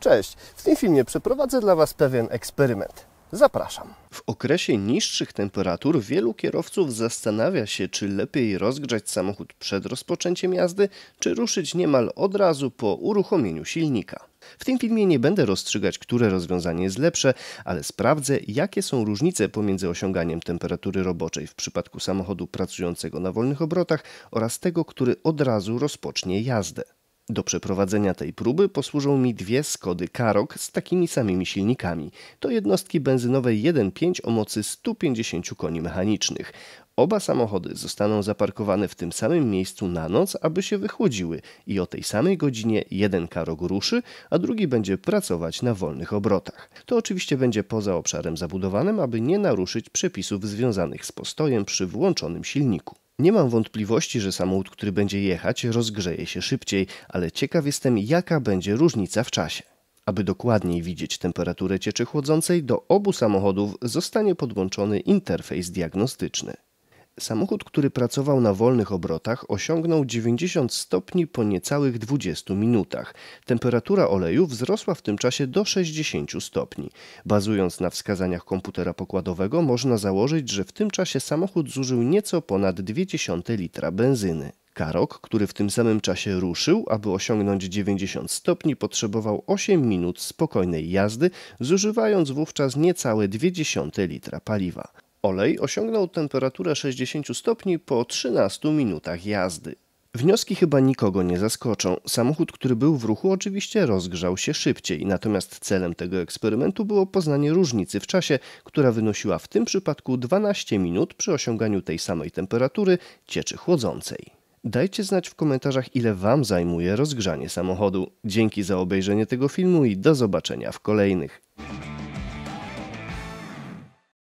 Cześć! W tym filmie przeprowadzę dla Was pewien eksperyment. Zapraszam. W okresie niższych temperatur wielu kierowców zastanawia się, czy lepiej rozgrzać samochód przed rozpoczęciem jazdy, czy ruszyć niemal od razu po uruchomieniu silnika. W tym filmie nie będę rozstrzygać, które rozwiązanie jest lepsze, ale sprawdzę, jakie są różnice pomiędzy osiąganiem temperatury roboczej w przypadku samochodu pracującego na wolnych obrotach oraz tego, który od razu rozpocznie jazdę. Do przeprowadzenia tej próby posłużą mi dwie Skody Karok z takimi samymi silnikami. To jednostki benzynowe 1.5 o mocy 150 koni mechanicznych. Oba samochody zostaną zaparkowane w tym samym miejscu na noc, aby się wychłodziły i o tej samej godzinie jeden karok ruszy, a drugi będzie pracować na wolnych obrotach. To oczywiście będzie poza obszarem zabudowanym, aby nie naruszyć przepisów związanych z postojem przy włączonym silniku. Nie mam wątpliwości, że samochód, który będzie jechać, rozgrzeje się szybciej, ale ciekaw jestem, jaka będzie różnica w czasie. Aby dokładniej widzieć temperaturę cieczy chłodzącej, do obu samochodów zostanie podłączony interfejs diagnostyczny. Samochód, który pracował na wolnych obrotach, osiągnął 90 stopni po niecałych 20 minutach. Temperatura oleju wzrosła w tym czasie do 60 stopni. Bazując na wskazaniach komputera pokładowego, można założyć, że w tym czasie samochód zużył nieco ponad 0,2 litra benzyny. Karok, który w tym samym czasie ruszył, aby osiągnąć 90 stopni, potrzebował 8 minut spokojnej jazdy, zużywając wówczas niecałe 0,2 litra paliwa. Olej osiągnął temperaturę 60 stopni po 13 minutach jazdy. Wnioski chyba nikogo nie zaskoczą. Samochód, który był w ruchu, oczywiście rozgrzał się szybciej, natomiast celem tego eksperymentu było poznanie różnicy w czasie, która wynosiła w tym przypadku 12 minut przy osiąganiu tej samej temperatury cieczy chłodzącej. Dajcie znać w komentarzach, ile Wam zajmuje rozgrzanie samochodu. Dzięki za obejrzenie tego filmu i do zobaczenia w kolejnych.